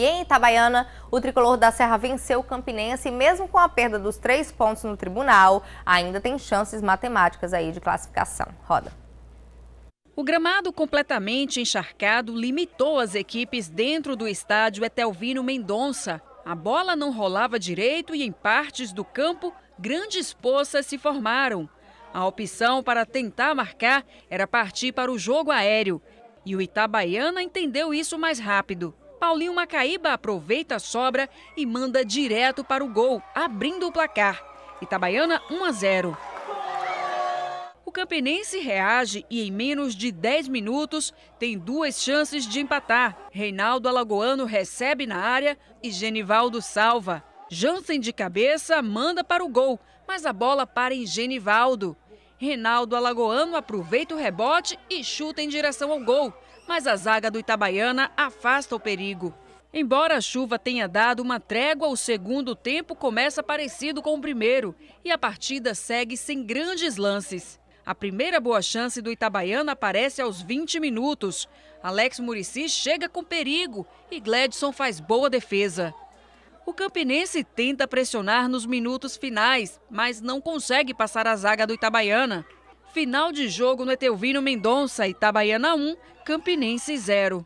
E em Itabaiana, o tricolor da Serra venceu o Campinense e mesmo com a perda dos três pontos no tribunal, ainda tem chances matemáticas aí de classificação. Roda. O gramado completamente encharcado limitou as equipes dentro do estádio Etelvino Mendonça. A bola não rolava direito e em partes do campo, grandes poças se formaram. A opção para tentar marcar era partir para o jogo aéreo. E o Itabaiana entendeu isso mais rápido. Paulinho Macaíba aproveita a sobra e manda direto para o gol, abrindo o placar. Itabaiana 1 a 0. O Campinense reage e em menos de 10 minutos tem duas chances de empatar. Reinaldo Alagoano recebe na área e Genivaldo salva. Jansen de cabeça manda para o gol, mas a bola para em Genivaldo. Reinaldo Alagoano aproveita o rebote e chuta em direção ao gol, mas a zaga do Itabaiana afasta o perigo. Embora a chuva tenha dado uma trégua, o segundo tempo começa parecido com o primeiro e a partida segue sem grandes lances. A primeira boa chance do Itabaiana aparece aos 20 minutos. Alex Murici chega com perigo e Gledson faz boa defesa. O Campinense tenta pressionar nos minutos finais, mas não consegue passar a zaga do Itabaiana. Final de jogo no Etelvino Mendonça, Itabaiana 1, Campinense 0.